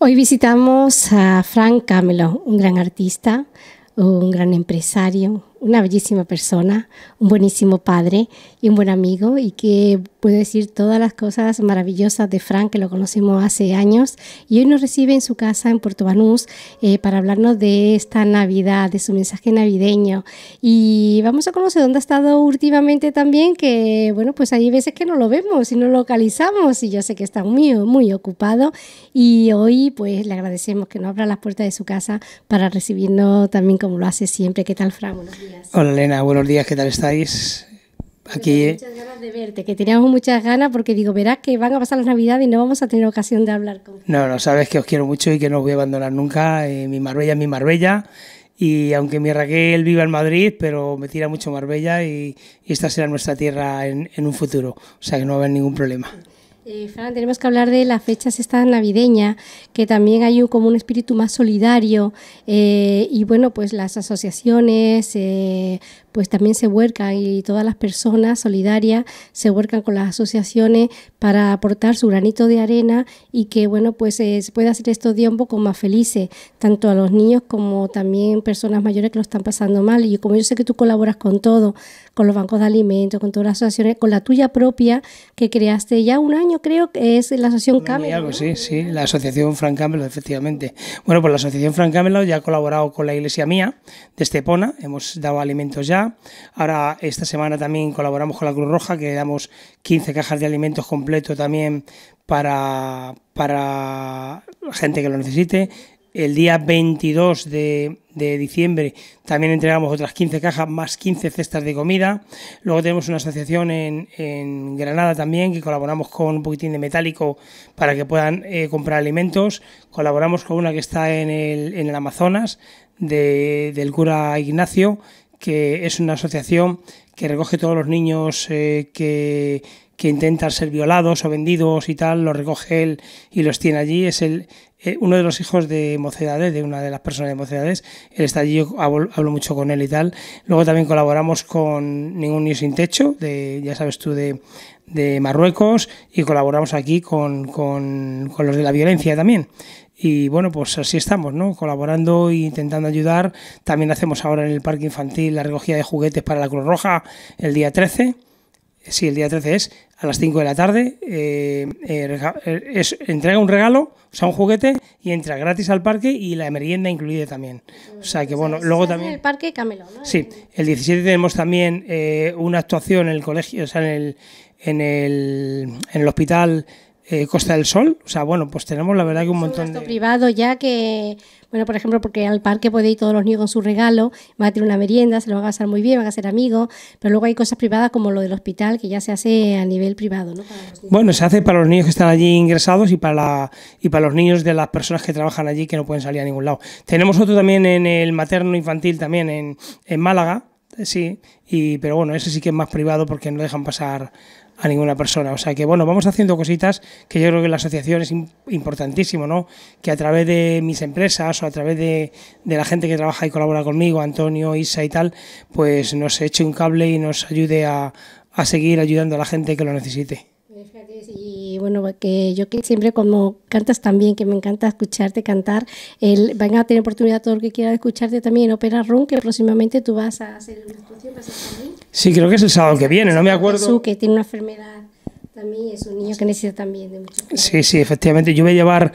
Hoy visitamos a Frank Camelo, un gran artista, un gran empresario, una bellísima persona, un buenísimo padre y un buen amigo y que puede decir todas las cosas maravillosas de Fran que lo conocimos hace años y hoy nos recibe en su casa en Puerto Banús eh, para hablarnos de esta Navidad, de su mensaje navideño y vamos a conocer dónde ha estado últimamente también, que bueno, pues hay veces que no lo vemos y no lo localizamos y yo sé que está muy, muy ocupado y hoy pues le agradecemos que nos abra las puertas de su casa para recibirnos también como lo hace siempre. ¿Qué tal, Fran? Hola Elena, buenos días, ¿qué tal estáis? Aquí. Pues muchas ganas de verte, que teníamos muchas ganas porque digo, verás que van a pasar las navidades y no vamos a tener ocasión de hablar con. No, no, sabes que os quiero mucho y que no os voy a abandonar nunca. Eh, mi Marbella es mi Marbella y aunque mi Raquel viva en Madrid, pero me tira mucho Marbella y, y esta será nuestra tierra en, en, un futuro, o sea que no va a haber ningún problema. Eh, Fran, tenemos que hablar de las fechas esta navideña, que también hay un, como un espíritu más solidario eh, y bueno, pues las asociaciones eh, pues también se vuelcan y todas las personas solidarias se vuelcan con las asociaciones para aportar su granito de arena y que bueno, pues se pueda hacer esto de un poco más felices, tanto a los niños como también personas mayores que lo están pasando mal. Y como yo sé que tú colaboras con todo, con los bancos de alimentos, con todas las asociaciones, con la tuya propia que creaste ya un año, creo que es la asociación Camelo. Sí, sí, la asociación Frank Camelo efectivamente. Bueno, pues la asociación Frank Camelo ya ha colaborado con la iglesia mía de Estepona, hemos dado alimentos ya. Ahora, esta semana también colaboramos con la Cruz Roja, que damos 15 cajas de alimentos completo también para, para gente que lo necesite. El día 22 de, diciembre también entregamos otras 15 cajas más 15 cestas de comida. Luego tenemos una asociación en, Granada también que colaboramos con un poquitín de metálico para que puedan eh, comprar alimentos. Colaboramos con una que está en el, Amazonas del cura Ignacio que es una asociación que recoge todos los niños eh, que, intentan ser violados o vendidos y tal, los recoge él y los tiene allí. Es el, eh, uno de los hijos de Mocedades, de una de las personas de Mocedades, él está allí, yo hablo, mucho con él y tal. Luego también colaboramos con Ningún Niño Sin Techo, de, ya sabes tú, de, Marruecos, y colaboramos aquí con, con los de la violencia también. Y bueno, pues así estamos, ¿no? Colaborando e intentando ayudar. También hacemos ahora en el parque infantil la recogida de juguetes para la Cruz Roja el día 13 sí, el día 13 es a las 5 de la tarde. Eh, eh, eh, es, entrega un regalo, o sea, un juguete, y entra gratis al parque y la merienda incluida también. O sea, que bueno, luego también. el parque Camelot, ¿no? Sí, el 17 tenemos también una actuación en el colegio, o sea, en el, en el, en el hospital eh, Costa del Sol. O sea, bueno, pues tenemos la verdad que un montón de... privado ya que, bueno, por ejemplo, porque al parque puede ir todos los niños con su regalo, va a tener una merienda, se lo va a pasar muy bien, van a ser amigos, pero luego hay cosas privadas como lo del hospital que ya se hace a nivel privado, ¿no? Bueno, se hace para los niños que están allí ingresados y para, la, y para los niños de las personas que trabajan allí que no pueden salir a ningún lado. Tenemos otro también en el materno infantil, también en, en Málaga, sí, y, pero bueno, ese sí que es más privado porque no dejan pasar a ninguna persona. O sea que, bueno, vamos haciendo cositas que yo creo que la asociación es importantísimo, ¿no? Que a través de mis empresas o a través de, la gente que trabaja y colabora conmigo, Antonio, Isa y tal, pues nos eche un cable y nos ayude a, a seguir ayudando a la gente que lo necesite. Y bueno, que yo que siempre como cantas también, que me encanta escucharte cantar, el, van a tener oportunidad todo el que quiera escucharte también en Opera Room, que próximamente tú vas a hacer una actuación, Sí, creo que es el sábado que viene, no me acuerdo. que tiene una enfermedad también es un niño que necesita también de Sí, sí, efectivamente. Yo voy a llevar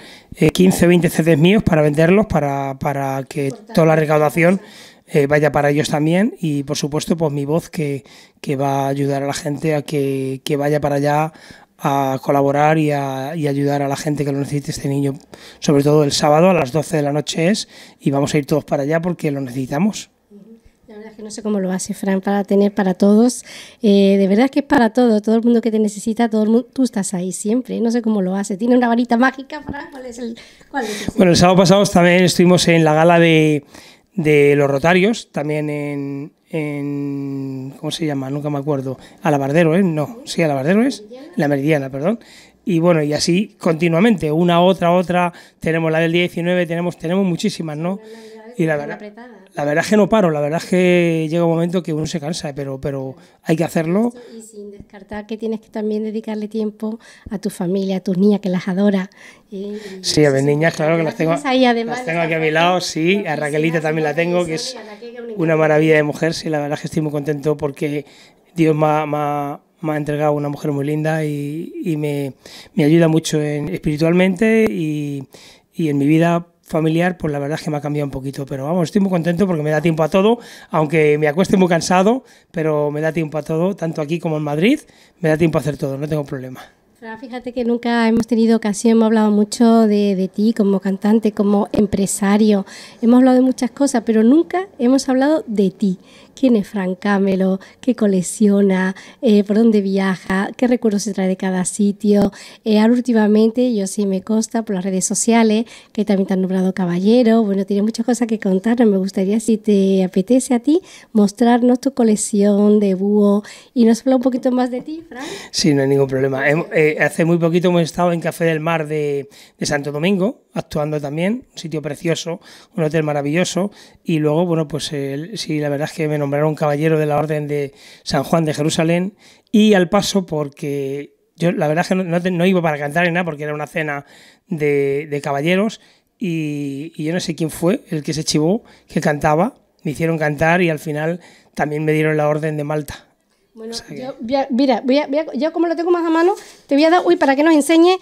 15 o 20 CDs míos para venderlos, para, para que toda la recaudación eh, vaya para ellos también. Y por supuesto, pues mi voz que, que va a ayudar a la gente a que, que vaya para allá a colaborar y, a, y ayudar a la gente que lo necesite este niño. Sobre todo el sábado a las 12 de la noche es y vamos a ir todos para allá porque lo necesitamos. La verdad es que no sé cómo lo hace, Fran, para tener para todos. Eh, de verdad que es para todo, todo el mundo que te necesita, todo mundo, tú estás ahí siempre. No sé cómo lo hace. ¿Tiene una varita mágica, Fran? ¿Cuál es el, Bueno, el sábado pasado también estuvimos en la gala de, de los Rotarios, también en ¿cómo se llama? Nunca me acuerdo. Alabardero, ¿eh? No, sí, Alabardero es. La Meridiana, perdón. Y bueno, y así continuamente, una, otra, otra, tenemos la del 19, tenemos, tenemos muchísimas, ¿no? Y la verdad, la verdad es que no paro, la verdad es que llega un momento que uno se cansa, pero, pero hay que hacerlo. Y sin descartar que tienes que también dedicarle tiempo a tu familia, a tus niñas, que las adora. sí, a mis niñas, claro que las tengo, las tengo aquí a mi lado, sí, a Raquelita también la tengo, que es una maravilla de mujer, sí, la verdad es que estoy muy contento porque Dios me ha, entregado una mujer muy linda y, me, ayuda mucho en, espiritualmente y, y, en mi vida familiar, pues la verdad es que me ha cambiado un poquito, pero vamos, estoy muy contento porque me da tiempo a todo, aunque me acueste muy cansado, pero me da tiempo a todo, tanto aquí como en Madrid, me da tiempo a hacer todo, no tengo problema fíjate que nunca hemos tenido ocasión, hemos hablado mucho de, ti como cantante, como empresario, hemos hablado de muchas cosas, pero nunca hemos hablado de ti. ¿Quién es Fran Camelo? ¿Qué colecciona? Eh, ¿Por dónde viaja? ¿Qué recuerdos se trae de cada sitio? Eh, ahora últimamente, yo sí me consta por las redes sociales, que también te han nombrado caballero, bueno, tiene muchas cosas que contarnos, me gustaría si te apetece a ti mostrarnos tu colección de búho y nos habla un poquito más de ti, Fran. Sí, no hay ningún problema. Eh, hace muy poquito hemos estado en Café del Mar de, Santo Domingo, actuando también, un sitio precioso, un hotel maravilloso, y luego, bueno, pues sí, la verdad es que me nombraron caballero de la Orden de San Juan de Jerusalén, y al paso porque yo la verdad es que no, iba para cantar ni nada, porque era una cena de, caballeros, y yo no sé quién fue el que se chivó, que cantaba, me hicieron cantar y al final también me dieron la Orden de Malta bueno, ya, como lo tengo más a mano, te voy a dar, uy, para que nos enseñe,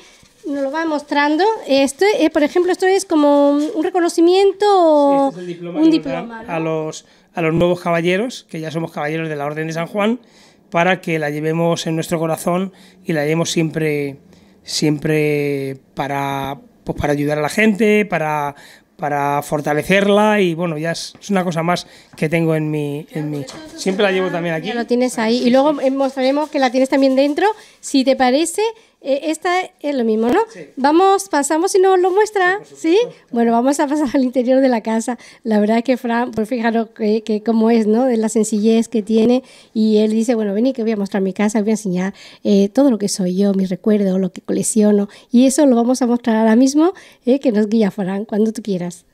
nos lo va mostrando. Esto, es, eh, por ejemplo, esto es como un reconocimiento o este un diploma. A, los, a los nuevos caballeros, que ya somos caballeros de la Orden de San Juan, para que la llevemos en nuestro corazón y la llevemos siempre, siempre para, pues para ayudar a la gente, para, para fortalecerla y bueno, ya es, una cosa más que tengo en mi, en mi... Siempre la llevo también aquí. lo tienes ahí. Y luego mostraremos que la tienes también dentro, si te parece, eh, esta es lo mismo, ¿no? Vamos, pasamos y no lo muestra, ¿sí? Bueno, vamos a pasar al interior de la casa. La verdad que Fran, pues fijaros que, que cómo es, ¿no? De la sencillez que tiene y él dice, bueno, vení que voy a mostrar mi casa, voy a enseñar eh, todo lo que soy yo, mis recuerdos, lo que colecciono y eso lo vamos a mostrar ahora mismo, eh, que nos guía Fran, cuando tú quieras.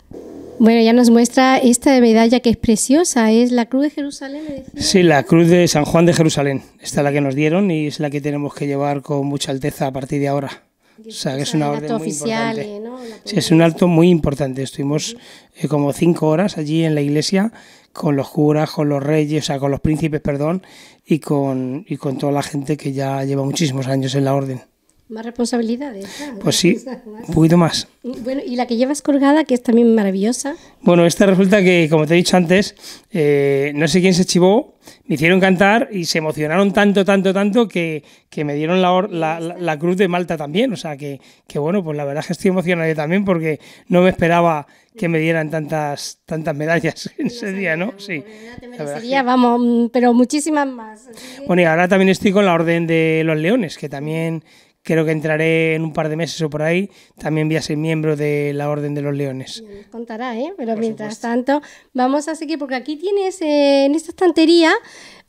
Bueno, ya nos muestra esta medalla que es preciosa, es la Cruz de Jerusalén. Sí, la Cruz de San Juan de Jerusalén. Esta es la que nos dieron y es la que tenemos que llevar con mucha alteza a partir de ahora. O sea, es una orden oficial, importante. ¿eh? Sí, es un alto muy importante. Estuvimos eh, como cinco horas allí en la iglesia con los curas, con los reyes, o sea, con los príncipes, perdón, y con, y con toda la gente que ya lleva muchísimos años en la orden. Más responsabilidades. Pues sí, un poquito más. Bueno, y la que llevas colgada, que es también maravillosa. Bueno, esta resulta que, como te he dicho antes, eh, no sé quién se chivó, me hicieron cantar y se emocionaron tanto, tanto, tanto que, me dieron la, la, cruz de Malta también. O sea, que, bueno, pues la verdad es que estoy emocionado también porque no me esperaba que me dieran tantas, tantas medallas en ese día, ¿no? Sí. Te merecería, vamos, mm, pero muchísimas más. Bueno, y ahora también estoy con la Orden de los Leones, que también Creo que entraré en un par de meses o por ahí. También voy a ser miembro de la Orden de los Leones. contará, ¿eh? Pero mientras tanto, vamos a seguir, porque aquí tienes eh, en esta estantería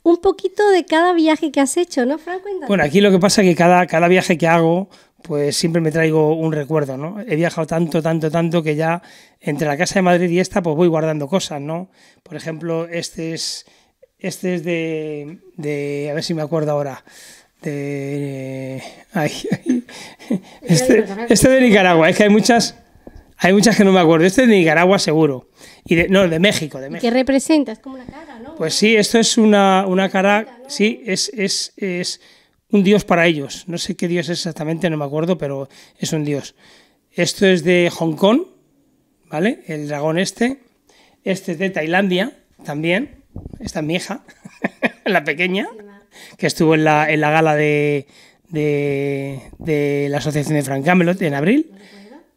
un poquito de cada viaje que has hecho, ¿no, Frank? Bueno, aquí lo que pasa es que cada, cada viaje que hago, pues siempre me traigo un recuerdo, ¿no? He viajado tanto, tanto, tanto que ya entre la Casa de Madrid y esta, pues voy guardando cosas, ¿no? Por ejemplo, este es, este es de, de a ver si me acuerdo ahora, eh, este, de este Nicaragua, es que hay muchas... Hay muchas que no me acuerdo. Este de Nicaragua seguro. Y de, no, de México, de ¿Qué representa? Es como una cara, ¿no? Pues sí, esto es una, cara... Sí, es, es un dios para ellos. No sé qué dios es exactamente, no me acuerdo, pero es un dios. Esto es de Hong Kong, ¿vale? El dragón este. Este es de Tailandia, también. Esta es mi hija, la pequeña que estuvo en la, gala de, la Asociación de Frank Camelot en abril.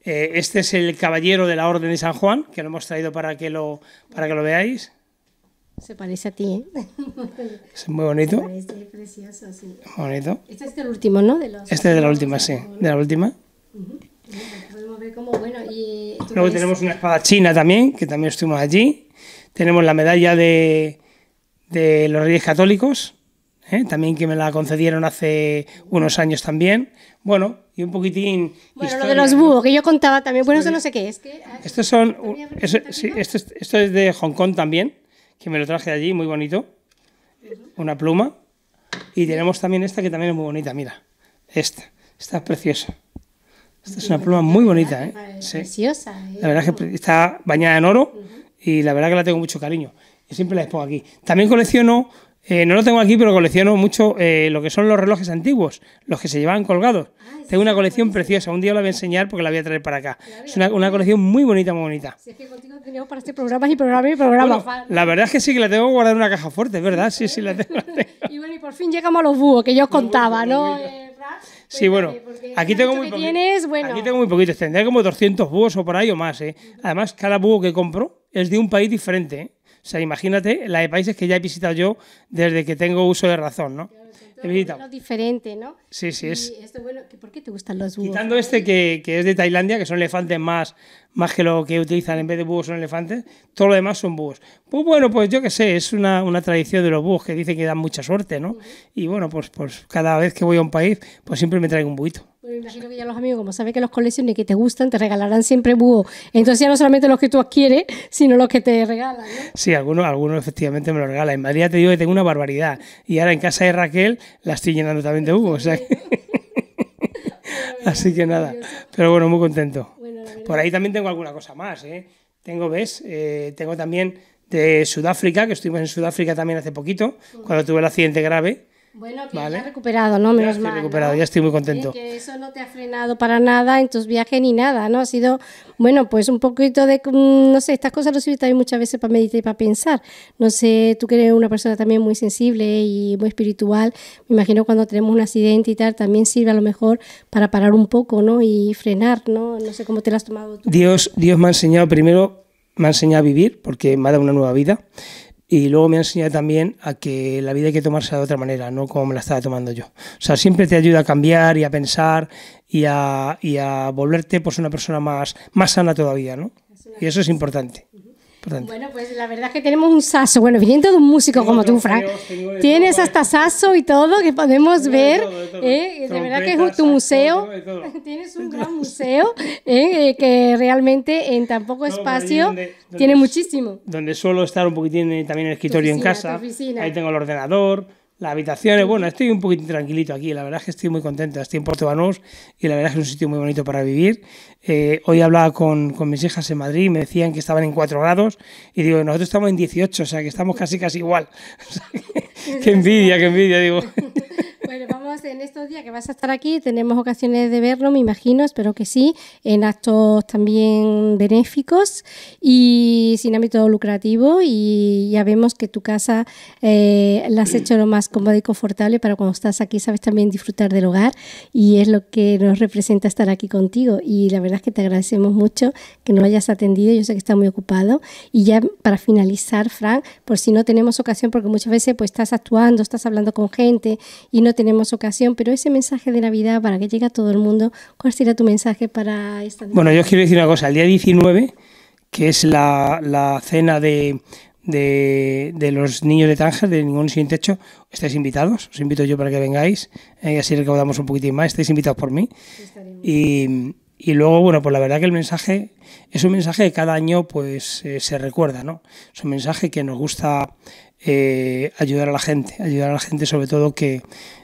Eh, este es el caballero de la Orden de San Juan, que lo hemos traído para que lo, para que lo veáis. Se parece a ti, ¿eh? Es muy bonito. Se precioso, Este es el último, ¿no? Este es de la última, sí. De la última. Luego tenemos una espada china también, que también estuvimos allí. Tenemos la medalla de, de los Reyes Católicos. ¿eh? también que me la concedieron hace unos años también. Bueno, y un poquitín... Bueno, lo de los búhos, que yo contaba también, bueno, no sé qué es. Estos son... esto, es, esto, es de Hong Kong también, que me lo traje de allí, muy bonito. Una pluma. Y tenemos también esta que también es muy bonita, mira. Esta, esta es preciosa. Esta es una pluma muy bonita, ¿eh? Preciosa. ¿eh? La verdad que está bañada en oro y la verdad que la tengo mucho cariño. Y siempre la expongo aquí. También colecciono eh, no lo tengo aquí, pero colecciono mucho eh, lo que son los relojes antiguos, los que se llevaban colgados. Ah, tengo una colección preciosa, un día la voy a enseñar porque la voy a traer para acá. Es una, colección muy bonita, muy bonita. Si es que contigo tenemos para este programa y programa y programa. la verdad es que sí, que la tengo guardar en una caja fuerte, ¿verdad? Sí, sí, la tengo. y bueno, y por fin llegamos a los búhos que yo os contaba, ¿no? Eh, sí, bueno, aquí tengo, muy tienes, aquí tengo muy poquitos. tendría como 200 búhos o por ahí o más. ¿eh? Además, cada búho que compro es de un país diferente. ¿eh? O sea, imagínate la de países que ya he visitado yo desde que tengo uso de razón, ¿no? He visitado. diferente, ¿no? Sí, sí, es. ¿Por qué te gustan los búhos? Quitando este que, es de Tailandia, que son elefantes más, más que lo que utilizan en vez de búhos son elefantes, todo lo demás son búhos. Pues bueno, pues yo qué sé, es una, tradición de los búhos que dicen que dan mucha suerte, ¿no? Y bueno, pues, pues cada vez que voy a un país, pues siempre me traigo un buito. Bueno, imagino que ya los amigos, como sabes que los colecciones que te gustan, te regalarán siempre búho. Entonces ya no solamente los que tú adquieres, sino los que te regalan. Sí, algunos, algunos efectivamente me los regalan. En Madrid te digo que tengo una barbaridad. Y ahora en casa de Raquel la estoy llenando también de búho. Así que nada. Pero bueno, muy contento. Por ahí también tengo alguna cosa más. ¿eh? Tengo, ¿ves? Eh, tengo también de Sudáfrica, que estuvimos en Sudáfrica también hace poquito, cuando tuve el accidente grave. Bueno, que ¿Vale? recuperado, ¿no? Menos ya recuperado, ya estoy muy contento. que eso no te ha frenado para nada en tus viajes ni nada, ¿no? Ha sido, bueno, pues un poquito de, mm, no sé, estas cosas lo sirven también muchas veces para meditar y para pensar. No sé, tú que eres una persona también muy sensible y muy espiritual, me imagino cuando tenemos un accidente y tal, también sirve a lo mejor para parar un poco, ¿no? Y frenar, ¿no? No sé cómo te lo has tomado tú. Dios, Dios me ha enseñado primero, me ha enseñado a vivir, porque me ha dado una nueva vida. Y luego me ha enseñado también a que la vida hay que tomarse de otra manera, no como me la estaba tomando yo. O sea, siempre te ayuda a cambiar y a pensar y a, y a volverte pues, una persona más, más sana todavía, ¿no? Y eso es importante. Bueno, pues la verdad es que tenemos un saso. Bueno, viniendo de un músico como tú, Frank, tienes hasta eh. saso y todo que podemos ver. Eh, de, verdad que es tu museo. tienes un gran museo eh, que realmente en tan poco espacio tiene muchísimo. Donde suelo estar un poquitín también el escritorio en casa. Ahí tengo el ordenador la habitación es bueno, estoy un poquito tranquilito aquí, la verdad es que estoy muy contento, estoy en Puerto Banús y la verdad es que es un sitio muy bonito para vivir. Eh, hoy hablaba con, con, mis hijas en Madrid y me decían que estaban en 4 grados y digo, nosotros estamos en 18, o sea que estamos casi casi igual. qué envidia, qué envidia, digo. Bueno, en estos días que vas a estar aquí, tenemos ocasiones de verlo, me imagino, espero que sí, en actos también benéficos y sin ámbito lucrativo. Y ya vemos que tu casa eh, la has hecho lo más cómoda y confortable para cuando estás aquí, sabes también disfrutar del hogar y es lo que nos representa estar aquí contigo. Y la verdad es que te agradecemos mucho que nos hayas atendido, yo sé que estás muy ocupado. Y ya para finalizar, Frank, por si no tenemos ocasión, porque muchas veces pues estás actuando, estás hablando con gente y no tenemos ocasión pero ese mensaje de Navidad para que llegue a todo el mundo, ¿cuál será tu mensaje para esta Bueno, yo os quiero decir una cosa, el día 19, que es la, cena de, los niños de Tánger, de ningún sin techo, estáis invitados, os invito yo para que vengáis, eh, así recaudamos un poquitín más, estáis invitados por mí. Y, luego, bueno, pues la verdad que el mensaje es un mensaje que cada año pues eh, se recuerda, ¿no? Es un mensaje que nos gusta eh, ayudar a la gente, ayudar a la gente sobre todo que,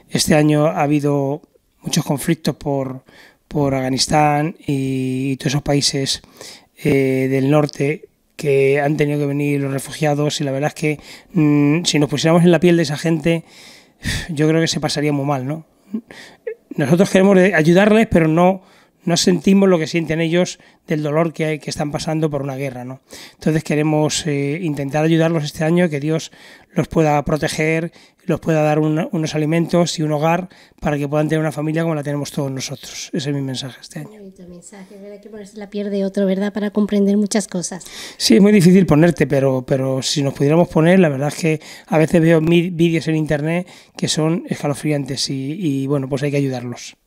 este año ha habido muchos conflictos por, Afganistán y, todos esos países eh, del norte que han tenido que venir los refugiados y la verdad es que mm, si nos pusiéramos en la piel de esa gente, yo creo que se pasaría muy mal, ¿no? Nosotros queremos ayudarles, pero no no sentimos lo que sienten ellos del dolor que, hay, que están pasando por una guerra. ¿no? Entonces queremos eh, intentar ayudarlos este año, que Dios los pueda proteger, los pueda dar unos alimentos y un hogar para que puedan tener una familia como la tenemos todos nosotros. Ese es mi mensaje este año. Bonito mensaje, hay que ponerse la piel de otro, ¿verdad? Para comprender muchas cosas. Sí, es muy difícil ponerte, pero, pero si nos pudiéramos poner, la verdad es que a veces veo vídeos en internet que son escalofriantes y, y bueno, pues hay que ayudarlos.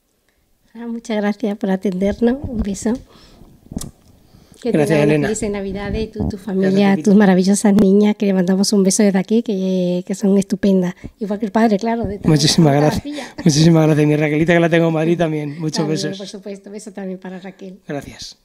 Ah, muchas gracias por atendernos. Un beso. Que te feliz Navidad Navidades, tú, tu familia, tus maravillosas niñas, que le mandamos un beso desde aquí, que, son estupendas. Igual que el padre, claro. Muchísimas gracias. Muchísimas gracias. Mi Raquelita, que la tengo en Madrid también. Muchos besos. Por supuesto, beso también para Raquel. Gracias.